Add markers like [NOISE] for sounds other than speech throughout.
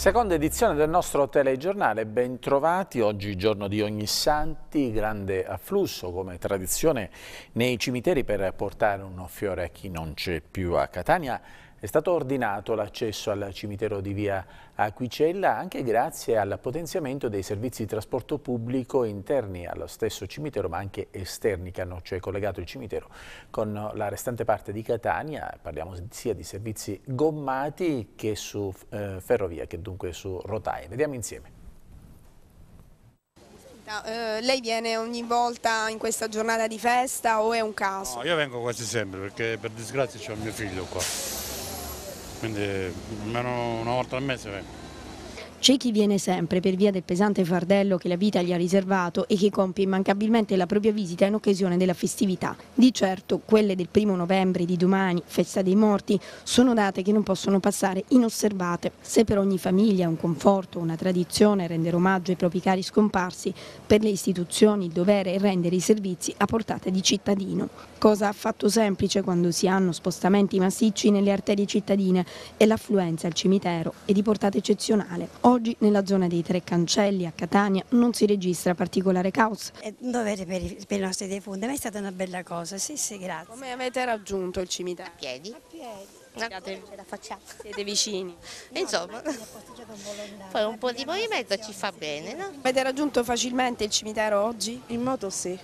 Seconda edizione del nostro telegiornale, bentrovati, oggi giorno di ogni santi, grande afflusso come tradizione nei cimiteri per portare un fiore a chi non c'è più a Catania. È stato ordinato l'accesso al cimitero di via Aquicella anche grazie al potenziamento dei servizi di trasporto pubblico interni allo stesso cimitero ma anche esterni che hanno cioè collegato il cimitero con la restante parte di Catania. Parliamo sia di servizi gommati che su eh, ferrovia che dunque su rotaie. Vediamo insieme. Uh, lei viene ogni volta in questa giornata di festa o è un caso? No, io vengo quasi sempre perché per disgrazia c'è mio figlio qua quindi almeno una volta al mese vengo. C'è chi viene sempre per via del pesante fardello che la vita gli ha riservato e che compie immancabilmente la propria visita in occasione della festività. Di certo, quelle del primo novembre di domani, festa dei morti, sono date che non possono passare inosservate. Se per ogni famiglia un conforto, una tradizione rendere omaggio ai propri cari scomparsi, per le istituzioni il dovere è rendere i servizi a portata di cittadino. Cosa affatto semplice quando si hanno spostamenti massicci nelle arterie cittadine e l'affluenza al cimitero è di portata eccezionale. Oggi nella zona dei Tre Cancelli a Catania non si registra particolare caos. È un eh, dovere per i, per i nostri defunti, ma è stata una bella cosa, sì sì grazie. Come avete raggiunto il cimitero? A piedi. A piedi. Siete, Siete vicini. No, Insomma, poi un po' di movimento ci fa bene. No? Avete raggiunto facilmente il cimitero oggi? In moto sì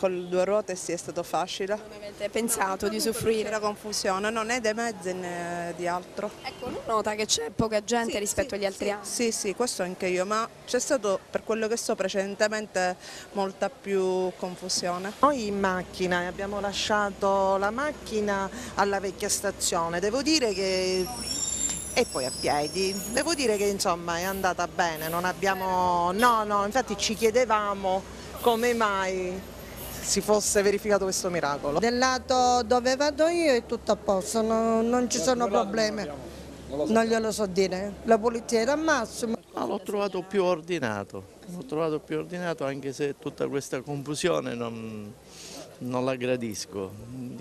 con le due ruote sì è stato facile. Non avete pensato no, di soffrire? C'era confusione, non è dei mezzi né eh, di altro. Ecco, nota che c'è poca gente sì, rispetto sì, agli altri sì, anni. Sì, sì, questo anche io, ma c'è stato per quello che so precedentemente molta più confusione. Noi in macchina eh, abbiamo lasciato la macchina alla vecchia stazione, devo dire che e poi a piedi. Devo dire che insomma è andata bene, non abbiamo... No, no, infatti ci chiedevamo come mai si fosse verificato questo miracolo. Del lato dove vado io è tutto a posto, no, non ci sono problemi. Non glielo so dire, la polizia era al massimo. Ma l'ho trovato più ordinato, l'ho trovato più ordinato anche se tutta questa confusione non, non la gradisco.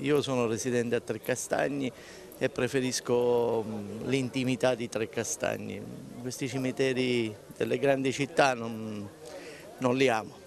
Io sono residente a Trecastagni e preferisco mm, l'intimità di Trecastagni. Questi cimiteri delle grandi città non, non li amo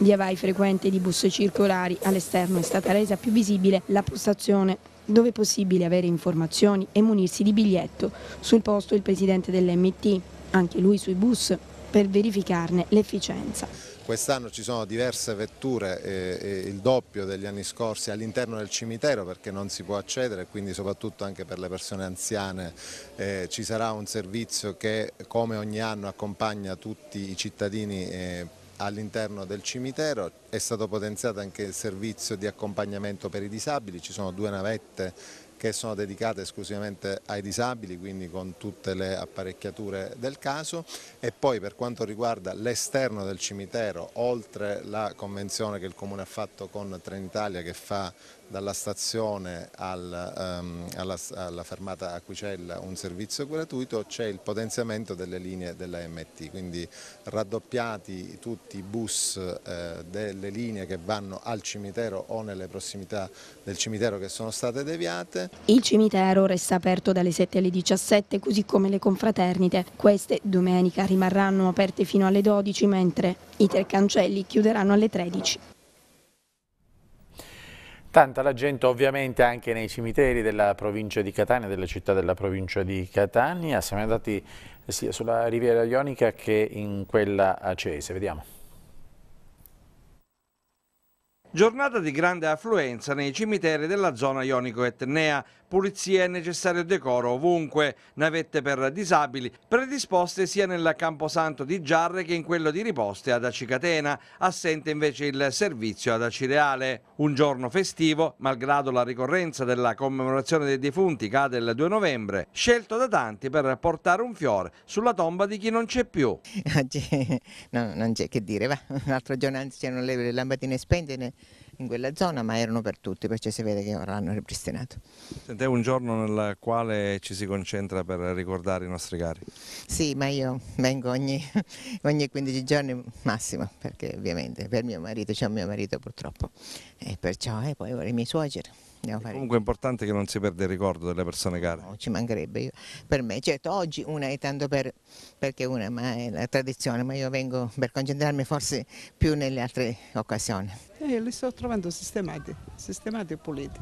via vai frequente di bus circolari. All'esterno è stata resa più visibile la postazione dove è possibile avere informazioni e munirsi di biglietto. Sul posto il presidente dell'MT, anche lui sui bus, per verificarne l'efficienza. Quest'anno ci sono diverse vetture, eh, il doppio degli anni scorsi all'interno del cimitero perché non si può accedere, quindi soprattutto anche per le persone anziane eh, ci sarà un servizio che come ogni anno accompagna tutti i cittadini eh, all'interno del cimitero, è stato potenziato anche il servizio di accompagnamento per i disabili, ci sono due navette che sono dedicate esclusivamente ai disabili, quindi con tutte le apparecchiature del caso e poi per quanto riguarda l'esterno del cimitero, oltre la convenzione che il Comune ha fatto con Trenitalia che fa dalla stazione al, um, alla, alla, fermata Acquicella un servizio gratuito, c'è il potenziamento delle linee della MT, quindi raddoppiati tutti i bus eh, delle linee che vanno al cimitero o nelle prossimità del cimitero che sono state deviate. Il cimitero resta aperto dalle 7 alle 17 così come le confraternite, queste domenica rimarranno aperte fino alle 12 mentre i tre cancelli chiuderanno alle 13. Tanta la gente ovviamente anche nei cimiteri della provincia di Catania, delle città della provincia di Catania, siamo andati eh, sia sulla riviera ionica che in quella acese, vediamo. Giornata di grande affluenza nei cimiteri della zona ionico-etnea pulizia è necessario decoro ovunque, navette per disabili predisposte sia nel camposanto di Giarre che in quello di Riposte ad Acicatena, assente invece il servizio ad Acireale. Un giorno festivo, malgrado la ricorrenza della commemorazione dei defunti cade il 2 novembre, scelto da tanti per portare un fiore sulla tomba di chi non c'è più. [LAUGHS] no, non c'è che dire, va. l'altro giorno anzi c'erano le lampadine spente in quella zona, ma erano per tutti, perciò si vede che ora hanno ripristinato. Senti, è un giorno nel quale ci si concentra per ricordare i nostri cari? Sì, ma io vengo ogni, [LAUGHS] ogni 15 giorni massimo, perché ovviamente per mio marito, c'è un mio marito purtroppo, e perciò eh, poi i miei suoceri. Comunque è importante che non si perda il ricordo delle persone care. No, ci mancherebbe io. per me. Certo, oggi una è tanto per, perché una ma è la tradizione, ma io vengo per concentrarmi forse più nelle altre occasioni. E eh, li sto trovando sistemati, sistemati e puliti.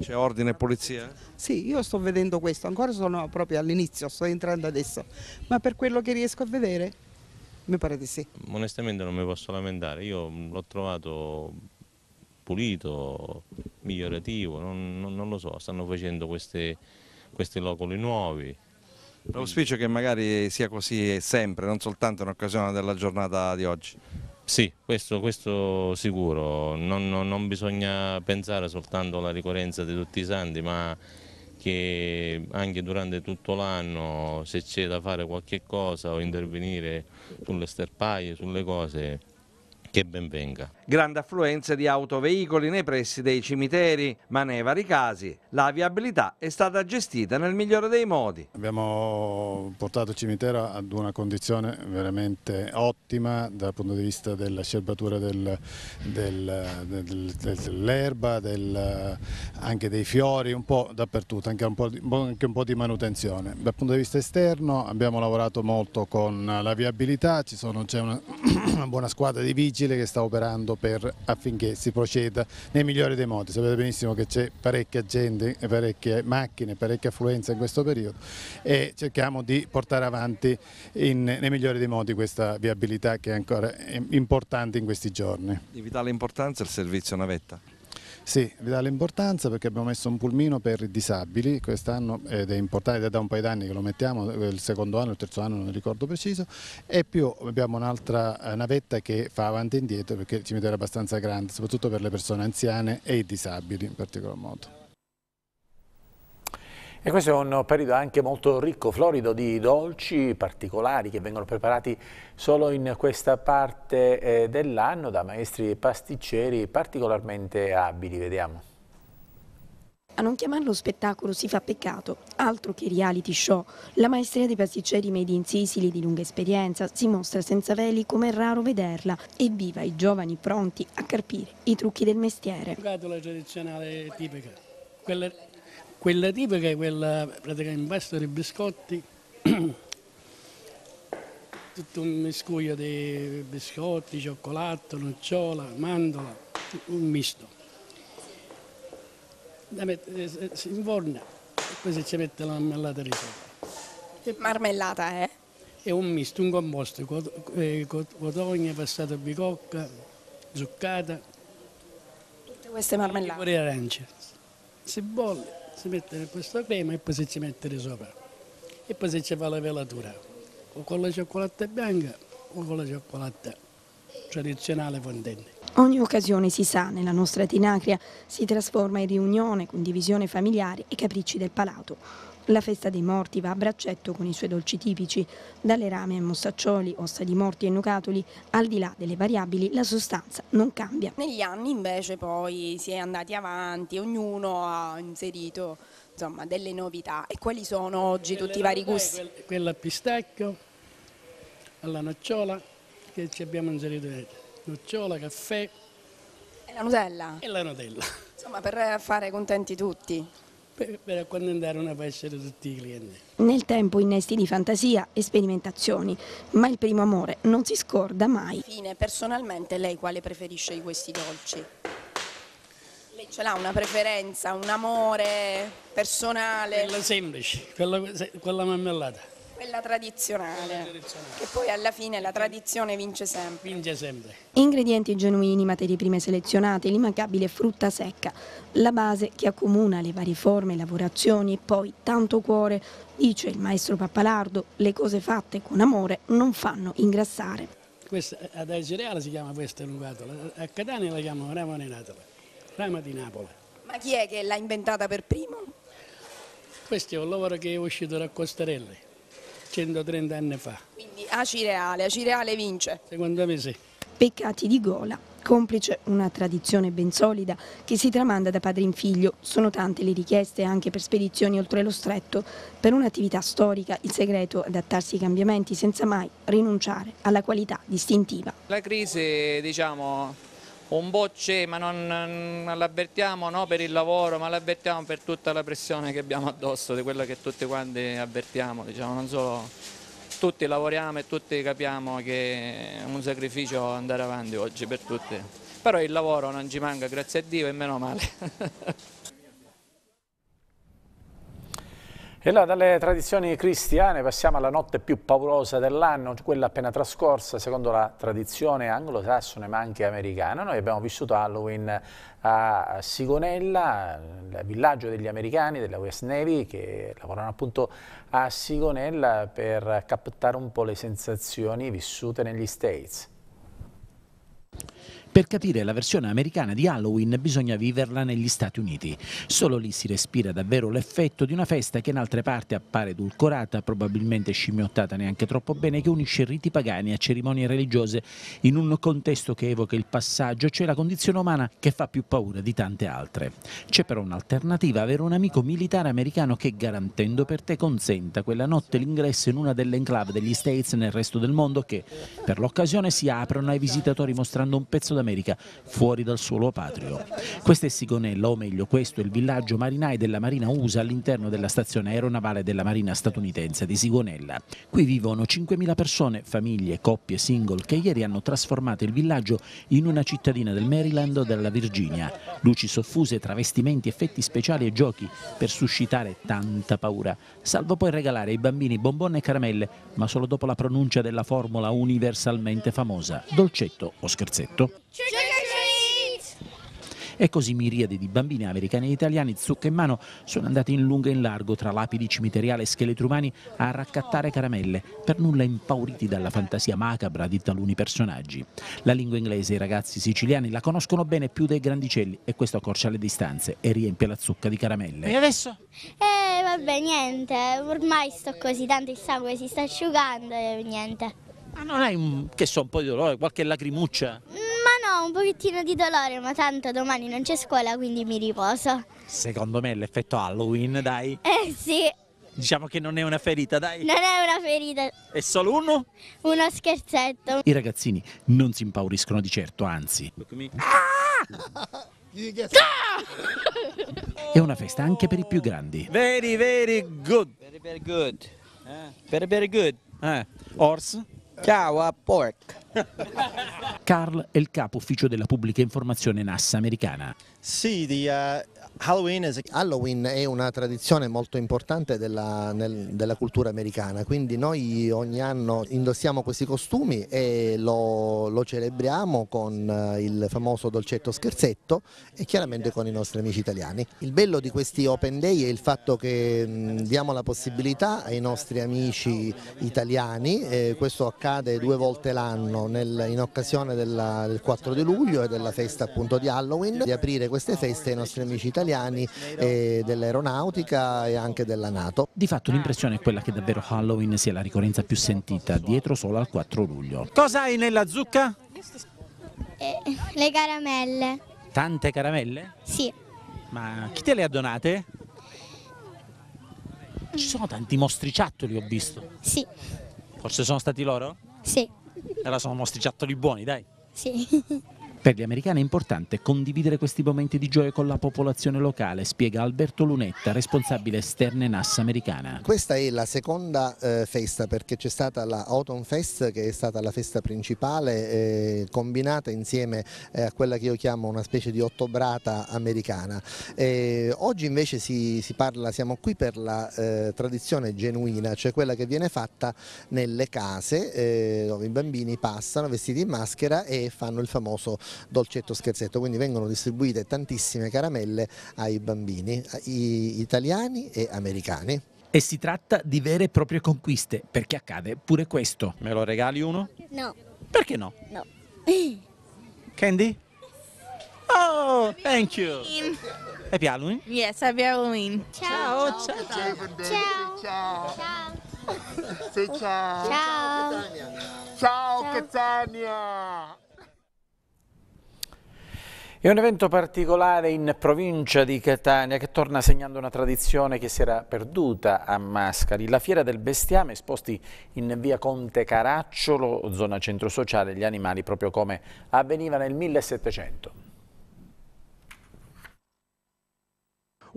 C'è ordine e pulizia? Sì, io sto vedendo questo, ancora sono proprio all'inizio, sto entrando adesso, ma per quello che riesco a vedere mi pare di sì. Onestamente non mi posso lamentare, io l'ho trovato pulito, migliorativo, non, non, non, lo so, stanno facendo queste, questi locali nuovi. L'auspicio è che magari sia così sempre, non soltanto in occasione della giornata di oggi. Sì, questo, questo sicuro, non, non, non, bisogna pensare soltanto alla ricorrenza di tutti i santi, ma che anche durante tutto l'anno se c'è da fare qualche cosa o intervenire sulle sterpaie, sulle cose, che ben venga grande affluenza di autoveicoli nei pressi dei cimiteri, ma nei vari casi la viabilità è stata gestita nel migliore dei modi. Abbiamo portato il cimitero ad una condizione veramente ottima dal punto di vista della scerbatura del, del, del, dell'erba, anche dei fiori, un po' dappertutto, anche un po, di, anche un po' di manutenzione. Dal punto di vista esterno abbiamo lavorato molto con la viabilità, c'è una, [CLEARS THROAT] una buona squadra di vigili che sta operando per, affinché si proceda nel migliore dei modi. Sapete benissimo che c'è parecchia gente, parecchie macchine, parecchia affluenza in questo periodo e cerchiamo di portare avanti in, nei migliori dei modi questa viabilità che è ancora eh, importante in questi giorni. Di vitale importanza il servizio navetta? Sì, vitale importanza perché abbiamo messo un pulmino per i disabili quest'anno ed è importante da un paio d'anni che lo mettiamo, il secondo anno, il terzo anno non ricordo preciso e più abbiamo un'altra eh, navetta che fa avanti e indietro perché il cimitero è abbastanza grande soprattutto per le persone anziane e i disabili in particolar modo. E questo è un periodo anche molto ricco, florido di dolci particolari che vengono preparati solo in questa parte eh, dell'anno da maestri e pasticceri particolarmente abili. Vediamo. A non chiamarlo spettacolo si fa peccato, altro che reality show. La maestria dei pasticceri made in Sicily di lunga esperienza si mostra senza veli come è raro vederla e viva i giovani pronti a carpire i trucchi del mestiere. La tradizionale tipica, quella quella tipica è quella praticamente impasto di biscotti, [CLEARS THROAT] tutto un miscuglio di biscotti, cioccolato, nocciola, mandola, un misto. Mette, eh, eh, si inforna e poi si ci mette la marmellata di sopra. Marmellata è? Eh? È un misto, un composto, eh, cotogna, passata a bicocca, zuccata. Tutte queste marmellate? Pure arancia, bolle si mette questo crema e poi si ci mette sopra e poi si ci fa la velatura o con la cioccolata bianca o con la cioccolata tradizionale fondente. Ogni occasione, si sa, nella nostra Tinacria si trasforma in riunione, condivisione familiare e capricci del palato. La festa dei morti va a braccetto con i suoi dolci tipici, dalle rame a mostaccioli, ossa di morti e nucatoli, al di là delle variabili la sostanza non cambia. Negli anni invece poi si è andati avanti, ognuno ha inserito insomma, delle novità. E quali sono oggi Quelle tutti i vari gusti? Quella, a pistacchio, alla nocciola che ci abbiamo inserito nocciola, caffè. E la Nutella? E la Nutella. Insomma, per fare contenti tutti. Per, per accontentare una fascia di tutti i clienti. Nel tempo innesti di fantasia e sperimentazioni, ma il primo amore non si scorda mai. Fine, personalmente lei quale preferisce di questi dolci? Lei ce l'ha una preferenza, un amore personale? Quella semplice, quella, quella marmellata. Quella tradizionale, che poi alla fine la tradizione vince sempre. Vince sempre. Ingredienti genuini, materie prime selezionate, l'immancabile frutta secca, la base che accomuna le varie forme, lavorazioni e poi tanto cuore, dice il maestro Pappalardo, le cose fatte con amore non fanno ingrassare. Questa eh, ad Agireale si chiama questa lungatola, a Catania la chiamano rama di rama di Napoli. Ma chi è che l'ha inventata per primo? Questo è un lavoro che è uscito da Costarelli 130 anni fa. Quindi Acireale, Acireale vince? Secondo me sì. Peccati di gola. Complice una tradizione ben solida che si tramanda da padre in figlio, sono tante le richieste anche per spedizioni oltre lo stretto. Per un'attività storica il segreto è adattarsi ai cambiamenti senza mai rinunciare alla qualità distintiva. La crisi diciamo, un bocce, ma non, non l'avvertiamo no, per il lavoro, ma l'avvertiamo per tutta la pressione che abbiamo addosso, di quella che tutti quanti avvertiamo, diciamo, non solo tutti lavoriamo e tutti capiamo che è un sacrificio andare avanti oggi per tutti, però il lavoro non ci manca, grazie a Dio e meno male. [LAUGHS] E là dalle tradizioni cristiane passiamo alla notte più paurosa dell'anno, quella appena trascorsa secondo la tradizione anglosassone ma anche americana. Noi abbiamo vissuto Halloween a Sigonella, il villaggio degli americani della US Navy che lavorano appunto a Sigonella per captare un po' le sensazioni vissute negli States. Per capire la versione americana di Halloween bisogna viverla negli Stati Uniti. Solo lì si respira davvero l'effetto di una festa che in altre parti appare edulcorata, probabilmente scimmiottata neanche troppo bene, che unisce riti pagani a cerimonie religiose in un contesto che evoca il passaggio, cioè la condizione umana che fa più paura di tante altre. C'è però un'alternativa, avere un amico militare americano che garantendo per te consenta quella notte l'ingresso in una delle enclave degli States nel resto del mondo che per l'occasione si aprono ai visitatori mostrando un pezzo da America fuori dal suolo patrio. Questo è Sigonella, o meglio questo è il villaggio marinai della Marina USA all'interno della stazione aeronavale della Marina statunitense di Sigonella. Qui vivono 5.000 persone, famiglie, coppie, single, che ieri hanno trasformato il villaggio in una cittadina del Maryland o della Virginia. Luci soffuse, travestimenti, effetti speciali e giochi per suscitare tanta paura, salvo poi regalare ai bambini bombone e caramelle, ma solo dopo la pronuncia della formula universalmente famosa, dolcetto o scherzetto. Trick or treat! E così miriadi di bambini americani e italiani, zucca in mano, sono andati in lungo e in largo tra lapidi cimiteriali e scheletri umani a raccattare caramelle, per nulla impauriti dalla fantasia macabra di taluni personaggi. La lingua inglese i ragazzi siciliani la conoscono bene più dei grandicelli e questo accorcia le distanze e riempie la zucca di caramelle. E adesso? Eh vabbè niente, ormai sto così tanto il sangue si sta asciugando e niente. Ma non hai un, che so, un po' di dolore, qualche lacrimuccia? Mm un pochettino di dolore, ma tanto domani non c'è scuola, quindi mi riposo. Secondo me l'effetto Halloween, dai. Eh sì. Diciamo che non è una ferita, dai. Non è una ferita. È solo uno? Uno scherzetto. I ragazzini non si impauriscono di certo, anzi. Ah! È una festa anche per i più grandi. Very, very good. Very, very good. Very, very good. Eh. eh horse? Ciao a pork. Carl è il capo ufficio della pubblica informazione NASA americana. Sì, di... uh... Halloween è una tradizione molto importante della, nel, della, cultura americana, quindi noi ogni anno indossiamo questi costumi e lo, lo, celebriamo con eh, il famoso dolcetto scherzetto e chiaramente con i nostri amici italiani. Il bello di questi Open Day è il fatto che mh, mm, diamo la possibilità ai nostri amici italiani, eh, questo accade due volte l'anno in occasione della, del 4 di luglio e della festa appunto di Halloween, di aprire queste feste ai nostri amici italiani italiani eh, dell'aeronautica e anche della Nato. Di fatto l'impressione è quella che davvero Halloween sia la ricorrenza più sentita, dietro solo al 4 luglio. Cosa hai nella zucca? Eh, le caramelle. Tante caramelle? Sì. Ma chi te le ha donate? Ci sono tanti mostriciattoli ho visto. Sì. Forse sono stati loro? Sì. Allora sono mostriciattoli buoni, dai. Sì. [LAUGHS] Per gli americani è importante condividere questi momenti di gioia con la popolazione locale, spiega Alberto Lunetta, responsabile esterne NAS americana. Questa è la seconda eh, festa perché c'è stata la Autumn Fest che è stata la festa principale eh, combinata insieme eh, a quella che io chiamo una specie di ottobrata americana. oggi invece si, si, parla, siamo qui per la eh, tradizione genuina, cioè quella che viene fatta nelle case eh, dove i bambini passano vestiti in maschera e fanno il famoso dolcetto scherzetto, quindi vengono distribuite tantissime caramelle ai bambini italiani e americani. E si tratta di vere e proprie conquiste, perché accade pure questo. Me lo regali uno? No. Perché no? No. Candy? Oh, thank you. Happy Halloween. Yes, happy Halloween. Ciao. Ciao. Ciao. Ciao. Ciao. Ciao. Ciao. Ciao. Ciao. Ciao. Ciao. Ciao. Ciao. È un evento particolare in provincia di Catania che torna segnando una tradizione che si era perduta a Mascari. La fiera del bestiame esposti in via Conte Caracciolo, zona centro sociale, gli animali proprio come avveniva nel 1700.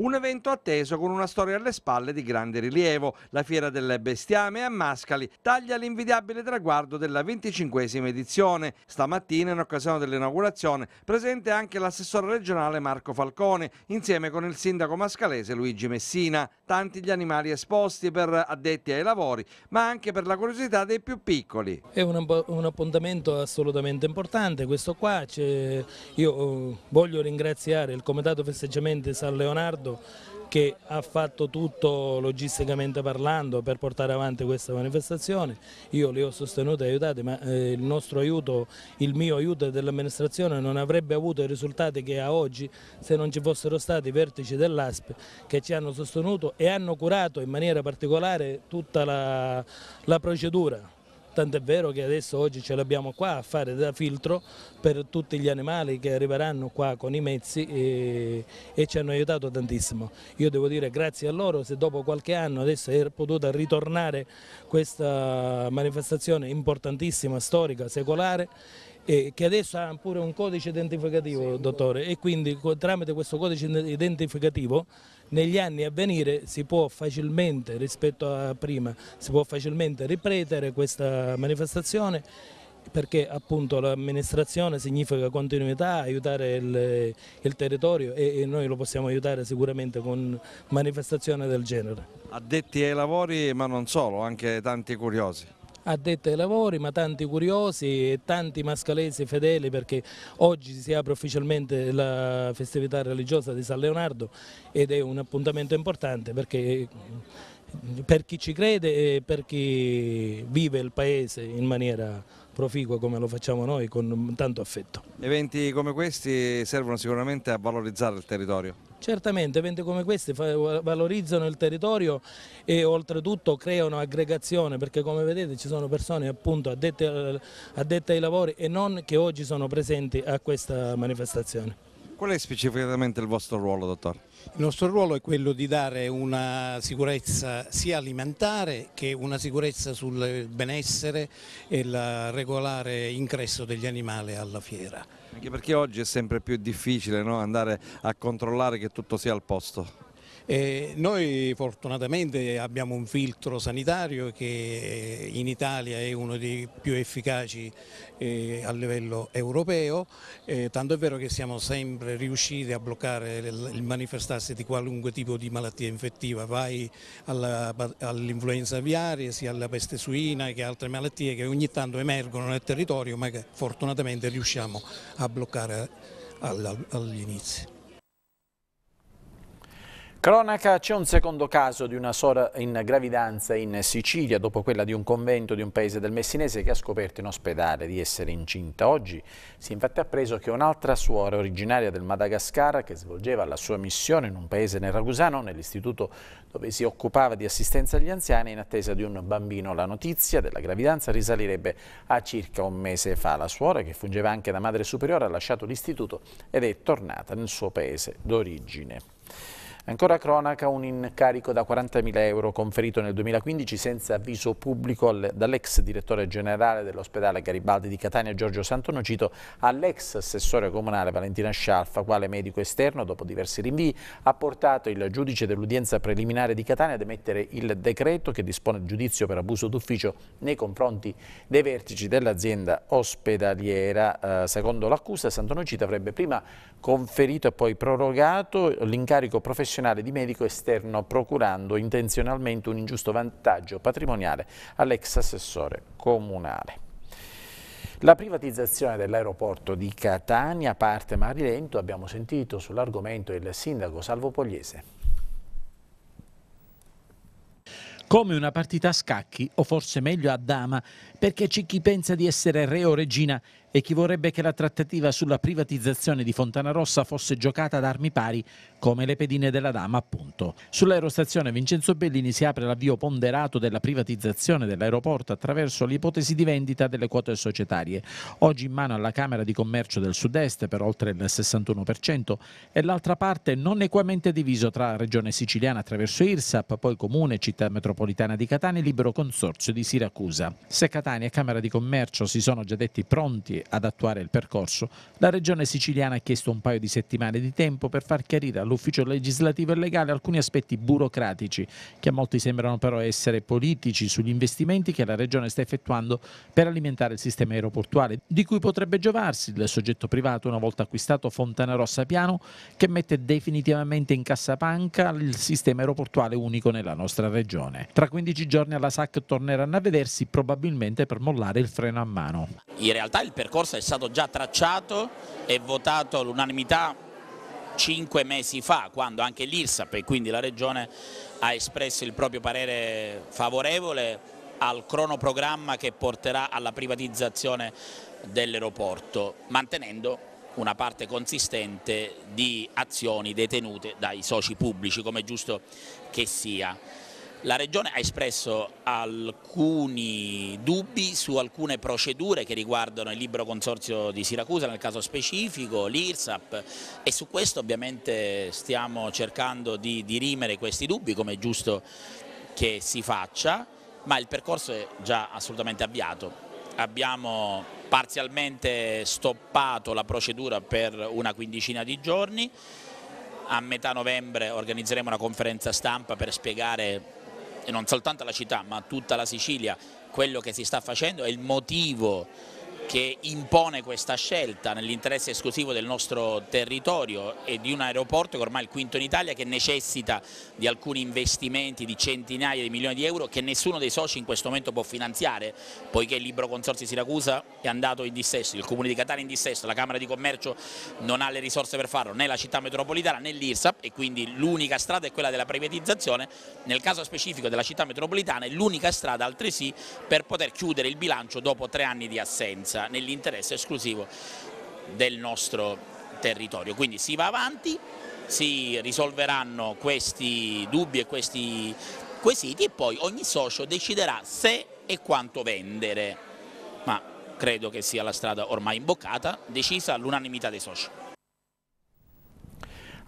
Un evento atteso con una storia alle spalle di grande rilievo. La Fiera del Bestiame a Mascali taglia l'invidiabile traguardo della 25esima edizione. Stamattina, in occasione dell'inaugurazione, presente anche l'assessore regionale Marco Falcone, insieme con il sindaco mascalese Luigi Messina. Tanti gli animali esposti per addetti ai lavori, ma anche per la curiosità dei più piccoli. È un, un appuntamento assolutamente importante, questo qua. Io eh, voglio ringraziare il Comitato Festeggiamenti San Leonardo Stato che ha fatto tutto logisticamente parlando per portare avanti questa manifestazione, io li ho sostenuti e aiutati, ma eh, il nostro aiuto, il mio aiuto dell'amministrazione non avrebbe avuto i risultati che ha oggi se non ci fossero stati i vertici dell'ASP che ci hanno sostenuto e hanno curato in maniera particolare tutta la, la procedura tant'è vero che adesso oggi ce l'abbiamo qua a fare da filtro per tutti gli animali che arriveranno qua con i mezzi e, e ci hanno aiutato tantissimo. Io devo dire grazie a loro se dopo qualche anno adesso è potuta ritornare questa manifestazione importantissima, storica, secolare eh, che adesso ha pure un codice identificativo, sì, dottore, e quindi tramite questo codice identificativo negli anni a venire si può facilmente, rispetto a prima, si può facilmente ripetere questa manifestazione perché appunto l'amministrazione significa continuità, aiutare il, il territorio e, e, noi lo possiamo aiutare sicuramente con manifestazioni del genere. Addetti ai lavori ma non solo, anche tanti curiosi addetti ai lavori, ma tanti curiosi e tanti mascalesi fedeli perché oggi si apre ufficialmente la festività religiosa di San Leonardo ed è un appuntamento importante perché per chi ci crede e per chi vive il paese in maniera proficua come lo facciamo noi con tanto affetto. Eventi come questi servono sicuramente a valorizzare il territorio? Certamente, eventi come questi valorizzano il territorio e oltretutto creano aggregazione perché come vedete ci sono persone appunto addette, addette ai lavori e non che oggi sono presenti a questa manifestazione. Qual è specificatamente il vostro ruolo, dottore? Il nostro ruolo è quello di dare una sicurezza sia alimentare che una sicurezza sul benessere e il regolare ingresso degli animali alla fiera. Anche perché oggi è sempre più difficile no? andare a controllare che tutto sia al posto. Eh, noi fortunatamente abbiamo un filtro sanitario che in Italia è uno dei più efficaci eh, a livello europeo, eh, tanto è vero che siamo sempre riusciti a bloccare il, il manifestarsi di qualunque tipo di malattia infettiva, vai all'influenza all aviaria, sia alla peste suina che altre malattie che ogni tanto emergono nel territorio ma che fortunatamente riusciamo a bloccare all'inizio. Cronaca, c'è un secondo caso di una sora in gravidanza in Sicilia dopo quella di un convento di un paese del Messinese che ha scoperto in ospedale di essere incinta. Oggi si è infatti appreso che un'altra suora originaria del Madagascar che svolgeva la sua missione in un paese nel Ragusano, nell'istituto dove si occupava di assistenza agli anziani in attesa di un bambino. La notizia della gravidanza risalirebbe a circa un mese fa. La suora che fungeva anche da madre superiore ha lasciato l'istituto ed è tornata nel suo paese d'origine. Ancora cronaca, un incarico da 40.000 euro conferito nel 2015 senza avviso pubblico dall'ex direttore generale dell'ospedale Garibaldi di Catania Giorgio Santonocito all'ex assessore comunale Valentina Scialfa, quale medico esterno, dopo diversi rinvii, ha portato il giudice dell'udienza preliminare di Catania ad emettere il decreto che dispone il giudizio per abuso d'ufficio nei confronti dei vertici dell'azienda ospedaliera. Eh, secondo l'accusa, Santonocito avrebbe prima conferito e poi prorogato l'incarico professionale professionale di medico esterno procurando intenzionalmente un ingiusto vantaggio patrimoniale all'ex assessore comunale. La privatizzazione dell'aeroporto di Catania parte Marilento, abbiamo sentito sull'argomento il sindaco Salvo Pogliese. Come una partita a scacchi, o forse meglio a dama, perché c'è chi pensa di essere re o regina e chi vorrebbe che la trattativa sulla privatizzazione di Fontana Rossa fosse giocata ad armi pari, come le pedine della dama appunto. Sull'aerostazione Vincenzo Bellini si apre l'avvio ponderato della privatizzazione dell'aeroporto attraverso l'ipotesi di vendita delle quote societarie, oggi in mano alla Camera di Commercio del Sud-Est per oltre il 61% e l'altra parte non equamente diviso tra Regione Siciliana attraverso IRSAP, poi Comune, Città Metropolitana di Catania e Libero Consorzio di Siracusa. Se Catania e Camera di Commercio si sono già detti pronti ad attuare il percorso, la Regione siciliana ha chiesto un paio di settimane di tempo per far chiarire all'ufficio legislativo e legale alcuni aspetti burocratici, che a molti sembrano però essere politici, sugli investimenti che la Regione sta effettuando per alimentare il sistema aeroportuale, di cui potrebbe giovarsi il soggetto privato una volta acquistato Fontana Rossa Piano, che mette definitivamente in cassapanca il sistema aeroportuale unico nella nostra Regione. Tra 15 giorni alla SAC torneranno a vedersi probabilmente per mollare il freno a mano. In realtà il percorso percorso è stato già tracciato e votato all'unanimità cinque mesi fa, quando anche l'IRSAP e quindi la Regione ha espresso il proprio parere favorevole al cronoprogramma che porterà alla privatizzazione dell'aeroporto, mantenendo una parte consistente di azioni detenute dai soci pubblici, come è giusto che sia. La Regione ha espresso alcuni dubbi su alcune procedure che riguardano il Libro consorzio di Siracusa, nel caso specifico l'IRSAP e su questo ovviamente stiamo cercando di dirimere questi dubbi come è giusto che si faccia, ma il percorso è già assolutamente avviato. Abbiamo parzialmente stoppato la procedura per una quindicina di giorni, a metà novembre organizzeremo una conferenza stampa per spiegare e non soltanto la città ma tutta la Sicilia quello che si sta facendo è il motivo che impone questa scelta nell'interesse esclusivo del nostro territorio e di un aeroporto che ormai è il quinto in Italia che necessita di alcuni investimenti di centinaia di milioni di euro che nessuno dei soci in questo momento può finanziare poiché il libro consorzio di Siracusa è andato in dissesto, il comune di Catania in dissesto, la Camera di Commercio non ha le risorse per farlo né la città metropolitana né l'IRSAP e quindi l'unica strada è quella della privatizzazione, nel caso specifico della città metropolitana è l'unica strada altresì per poter chiudere il bilancio dopo tre anni di assenza difesa nell'interesse esclusivo del nostro territorio. Quindi si va avanti, si risolveranno questi dubbi e questi quesiti e poi ogni socio deciderà se e quanto vendere. Ma credo che sia la strada ormai imboccata, decisa all'unanimità dei soci.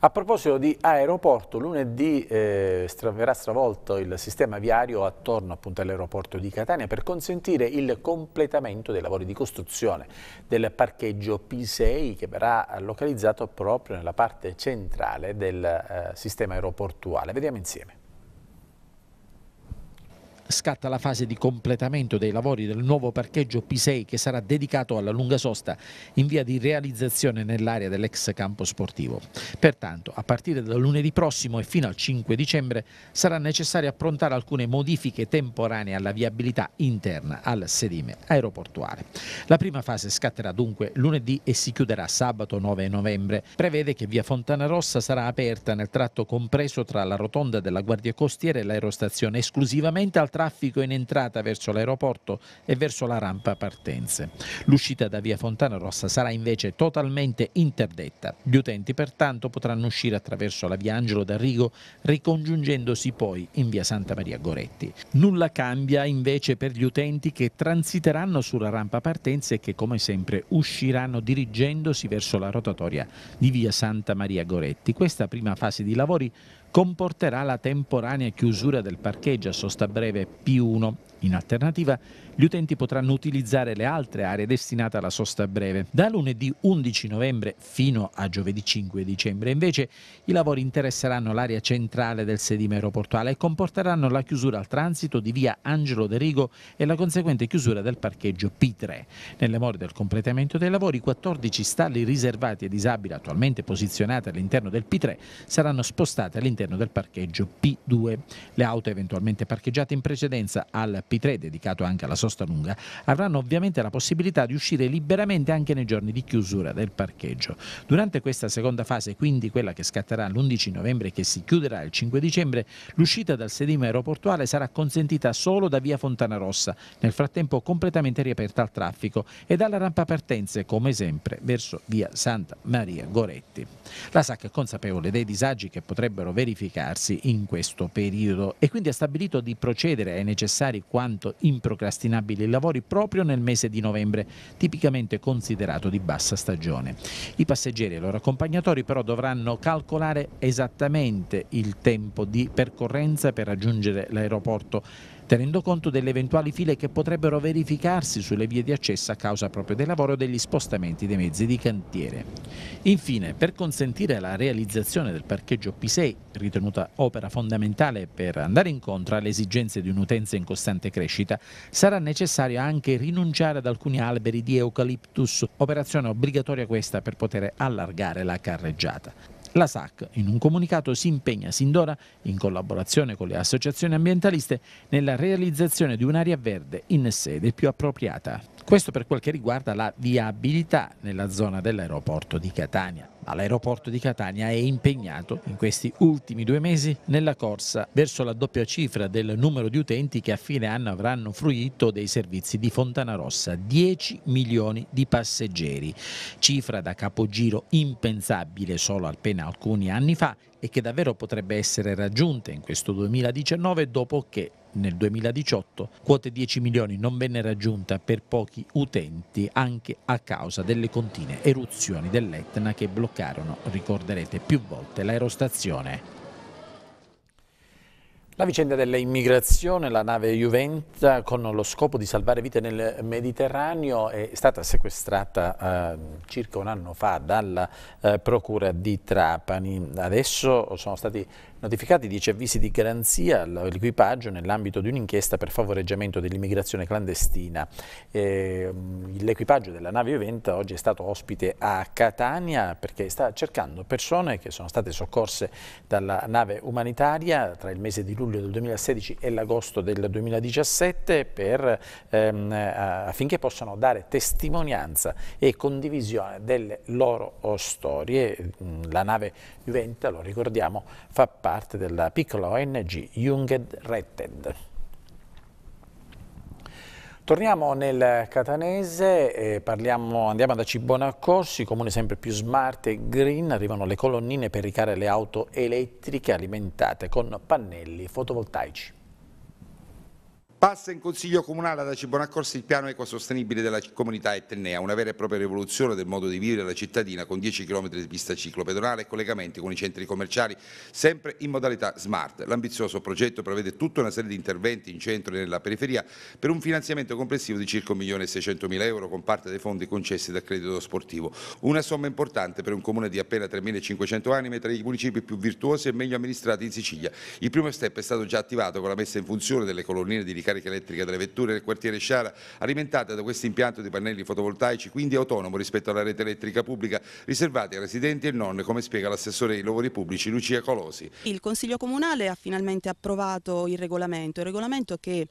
A proposito di aeroporto, lunedì eh, verrà stravolto il sistema viario attorno all'aeroporto di Catania per consentire il completamento dei lavori di costruzione del parcheggio P6 che verrà localizzato proprio nella parte centrale del eh, sistema aeroportuale. Vediamo insieme scatta la fase di completamento dei lavori del nuovo parcheggio P6 che sarà dedicato alla lunga sosta in via di realizzazione nell'area dell'ex campo sportivo. Pertanto, a partire da lunedì prossimo e fino al 5 dicembre sarà necessario approntare alcune modifiche temporanee alla viabilità interna al sedime aeroportuale. La prima fase scatterà dunque lunedì e si chiuderà sabato 9 novembre. Prevede che via Fontana Rossa sarà aperta nel tratto compreso tra la rotonda della Guardia Costiera e l'aerostazione esclusivamente al tratto traffico in entrata verso l'aeroporto e verso la rampa partenze. L'uscita da via Fontana Rossa sarà invece totalmente interdetta. Gli utenti pertanto potranno uscire attraverso la via Angelo d'Arrigo ricongiungendosi poi in via Santa Maria Goretti. Nulla cambia invece per gli utenti che transiteranno sulla rampa partenze e che come sempre usciranno dirigendosi verso la rotatoria di via Santa Maria Goretti. Questa prima fase di lavori comporterà la temporanea chiusura del parcheggio a sosta breve P1 in alternativa, gli utenti potranno utilizzare le altre aree destinate alla sosta breve. Da lunedì 11 novembre fino a giovedì 5 dicembre, invece, i lavori interesseranno l'area centrale del sedime aeroportuale e comporteranno la chiusura al transito di via Angelo De Rigo e la conseguente chiusura del parcheggio P3. Nelle more del completamento dei lavori, 14 stalli riservati e disabili attualmente posizionati all'interno del P3 saranno spostati all'interno del parcheggio P2. Le auto eventualmente parcheggiate in precedenza al P3, dedicato anche alla sosta lunga, avranno ovviamente la possibilità di uscire liberamente anche nei giorni di chiusura del parcheggio. Durante questa seconda fase, quindi quella che scatterà l'11 novembre e che si chiuderà il 5 dicembre, l'uscita dal sedime aeroportuale sarà consentita solo da via Fontana Rossa, nel frattempo completamente riaperta al traffico, e dalla rampa partenze, come sempre, verso via Santa Maria Goretti. La SAC è consapevole dei disagi che potrebbero verificarsi in questo periodo e quindi ha stabilito di procedere ai necessari quadri quanto improcrastinabili i lavori proprio nel mese di novembre, tipicamente considerato di bassa stagione. I passeggeri e i loro accompagnatori però dovranno calcolare esattamente il tempo di percorrenza per raggiungere l'aeroporto tenendo conto delle eventuali file che potrebbero verificarsi sulle vie di accesso a causa proprio del lavoro e degli spostamenti dei mezzi di cantiere. Infine, per consentire la realizzazione del parcheggio P6, ritenuta opera fondamentale per andare incontro alle esigenze di un'utenza in costante crescita, sarà necessario anche rinunciare ad alcuni alberi di eucaliptus, operazione obbligatoria questa per poter allargare la carreggiata. La SAC in un comunicato si impegna sin d'ora, in collaborazione con le associazioni ambientaliste, nella realizzazione di un'area verde in sede più appropriata. Questo per quel che riguarda la viabilità nella zona dell'aeroporto di Catania. Ma l'aeroporto di Catania è impegnato in questi ultimi due mesi nella corsa verso la doppia cifra del numero di utenti che a fine anno avranno fruito dei servizi di Fontana Rossa, 10 milioni di passeggeri, cifra da capogiro impensabile solo appena alcuni anni fa e che davvero potrebbe essere raggiunta in questo 2019 dopo che nel 2018 quote 10 milioni non venne raggiunta per pochi utenti anche a causa delle continue eruzioni dell'Etna che bloccarono, ricorderete più volte, l'aerostazione la vicenda dell'immigrazione, la nave Juventa con lo scopo di salvare vite nel Mediterraneo è stata sequestrata eh, circa un anno fa dalla eh, procura di Trapani. Adesso sono stati Notificati 10 avvisi di garanzia all'equipaggio nell'ambito di un'inchiesta per favoreggiamento dell'immigrazione clandestina. Ehm, l'equipaggio della nave Juventa oggi è stato ospite a Catania perché sta cercando persone che sono state soccorse dalla nave umanitaria tra il mese di luglio del 2016 e l'agosto del 2017 per, ehm, affinché possano dare testimonianza e condivisione delle loro storie. La nave Juventa, lo ricordiamo, fa parte parte della piccola ONG Junged Retted. Torniamo nel catanese, parliamo, andiamo da Cibonaccorsi, comune sempre più smart e green, arrivano le colonnine per ricare le auto elettriche alimentate con pannelli fotovoltaici. Passa in Consiglio Comunale ad da Cibonaccorsi il piano ecosostenibile della comunità etnea, una vera e propria rivoluzione del modo di vivere della cittadina con 10 km di pista ciclopedonale e collegamenti con i centri commerciali, sempre in modalità smart. L'ambizioso progetto prevede tutta una serie di interventi in centro e nella periferia per un finanziamento complessivo di circa 1.600.000 euro con parte dei fondi concessi dal credito sportivo. Una somma importante per un comune di appena 3.500 anime tra i municipi più virtuosi e meglio amministrati in Sicilia. Il primo step è stato già attivato con la messa in funzione delle colonnine di ricarica carica elettrica delle vetture del quartiere Sciara, alimentata da questo impianto di pannelli fotovoltaici, quindi autonomo rispetto alla rete elettrica pubblica, riservati ai residenti e non, come spiega l'assessore dei lavori pubblici Lucia Colosi. Il Consiglio Comunale ha finalmente approvato il regolamento, il regolamento che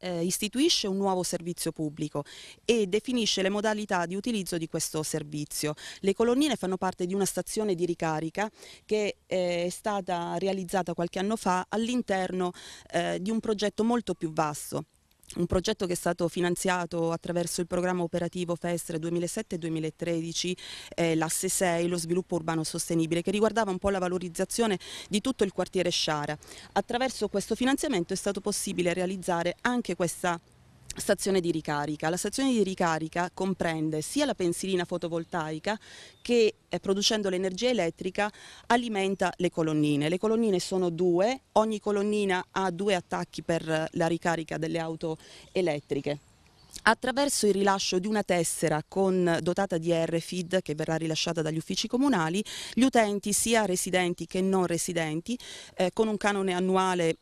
eh, istituisce un nuovo servizio pubblico e definisce le modalità di utilizzo di questo servizio. Le colonnine fanno parte di una stazione di ricarica che eh, è stata realizzata qualche anno fa all'interno eh, di un progetto molto più vasto un progetto che è stato finanziato attraverso il programma operativo FESR 2007-2013, eh, l'asse 6, lo sviluppo urbano sostenibile, che riguardava un po' la valorizzazione di tutto il quartiere Sciara. Attraverso questo finanziamento è stato possibile realizzare anche questa stazione di ricarica. La stazione di ricarica comprende sia la pensilina fotovoltaica che eh, producendo l'energia elettrica alimenta le colonnine. Le colonnine sono due, ogni colonnina ha due attacchi per eh, la ricarica delle auto elettriche. Attraverso il rilascio di una tessera con, eh, dotata di RFID che verrà rilasciata dagli uffici comunali, gli utenti sia residenti che non residenti, eh, con un canone annuale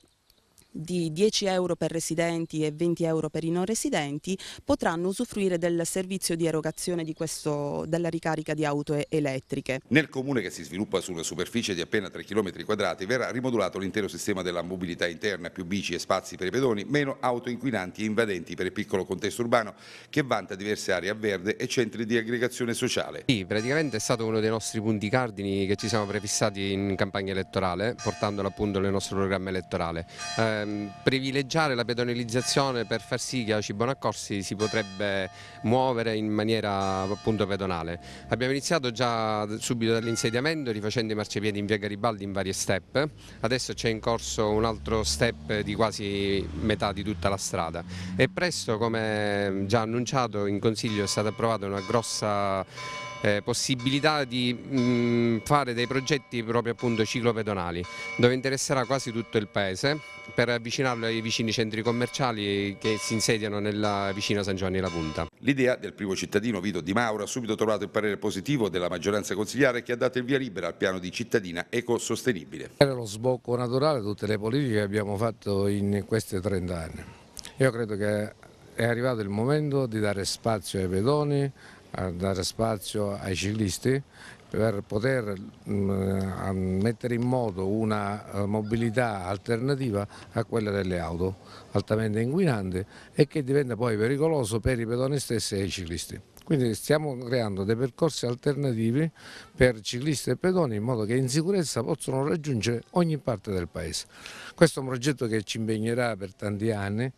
di 10 euro per residenti e 20 euro per i non residenti potranno usufruire del servizio di erogazione di questo, della ricarica di auto elettriche. Nel comune che si sviluppa su una superficie di appena 3 km quadrati verrà rimodulato l'intero sistema della mobilità interna, più bici e spazi per i pedoni, meno auto inquinanti e invadenti per il piccolo contesto urbano che vanta diverse aree a verde e centri di aggregazione sociale. Sì, praticamente è stato uno dei nostri punti cardini che ci siamo prefissati in campagna elettorale, portandolo appunto nel nostro programma elettorale. Eh, Ehm, privilegiare la pedonalizzazione per far sì che a Cibonaccorsi si potrebbe muovere in maniera appunto pedonale. Abbiamo iniziato già subito dall'insediamento rifacendo i marciapiedi in via Garibaldi in varie step, adesso c'è in corso un altro step di quasi metà di tutta la strada e presto come già annunciato in Consiglio è stata approvata una grossa eh, possibilità di mh, mm, fare dei progetti proprio appunto ciclopedonali dove interesserà quasi tutto il paese per avvicinarlo ai vicini centri commerciali che si insediano nella vicina San Giovanni la Punta. L'idea del primo cittadino Vito Di Mauro ha subito trovato il parere positivo della maggioranza consigliare che ha dato il via libera al piano di cittadina ecosostenibile. Era lo sbocco naturale di tutte le politiche che abbiamo fatto in questi 30 anni. Io credo che è arrivato il momento di dare spazio ai pedoni, a dare spazio ai ciclisti per poter mh, mm, mettere in moto una eh, mobilità alternativa a quella delle auto altamente inquinante e che diventa poi pericoloso per i pedoni stessi e i ciclisti. Quindi stiamo creando dei percorsi alternativi per ciclisti e pedoni in modo che in sicurezza possano raggiungere ogni parte del paese. Questo è un progetto che ci impegnerà per tanti anni,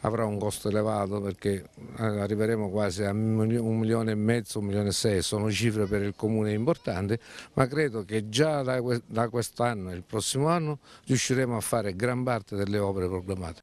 avrà un costo elevato perché eh, arriveremo quasi a un milione e mezzo, un milione e sei, sono cifre per il comune importanti, ma credo che già da quest'anno e il prossimo anno riusciremo a fare gran parte delle opere programmate.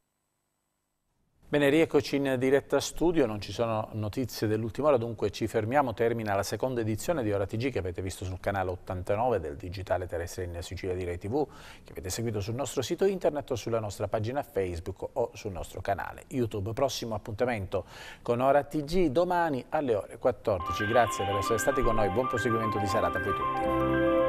Bene, rieccoci in diretta studio, non ci sono notizie dell'ultima ora, dunque ci fermiamo, termina la seconda edizione di Ora TG che avete visto sul canale 89 del digitale terrestre in Sicilia di Rai TV, che avete seguito sul nostro sito internet o sulla nostra pagina Facebook o sul nostro canale YouTube. Prossimo appuntamento con Ora TG domani alle ore 14. Grazie per essere stati con noi, buon proseguimento di serata a voi tutti.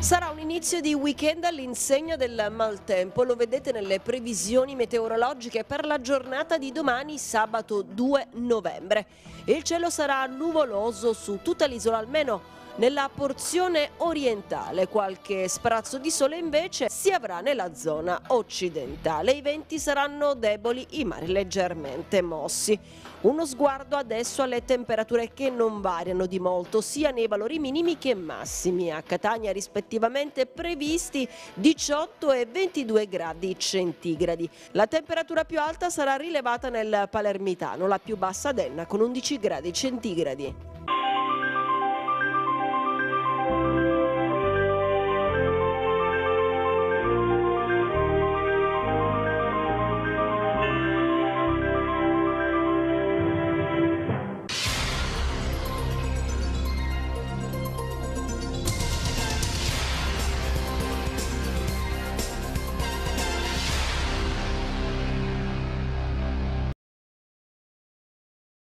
Sarà un inizio di weekend all'insegna del maltempo, lo vedete nelle previsioni meteorologiche per la giornata di domani sabato 2 novembre. Il cielo sarà nuvoloso su tutta l'isola almeno nella porzione orientale qualche sprazzo di sole invece si avrà nella zona occidentale. I venti saranno deboli, i mari leggermente mossi. Uno sguardo adesso alle temperature che non variano di molto sia nei valori minimi che massimi. A Catania rispettivamente previsti 18 e 22 gradi centigradi. La temperatura più alta sarà rilevata nel Palermitano, la più bassa ad Enna con 11 gradi centigradi.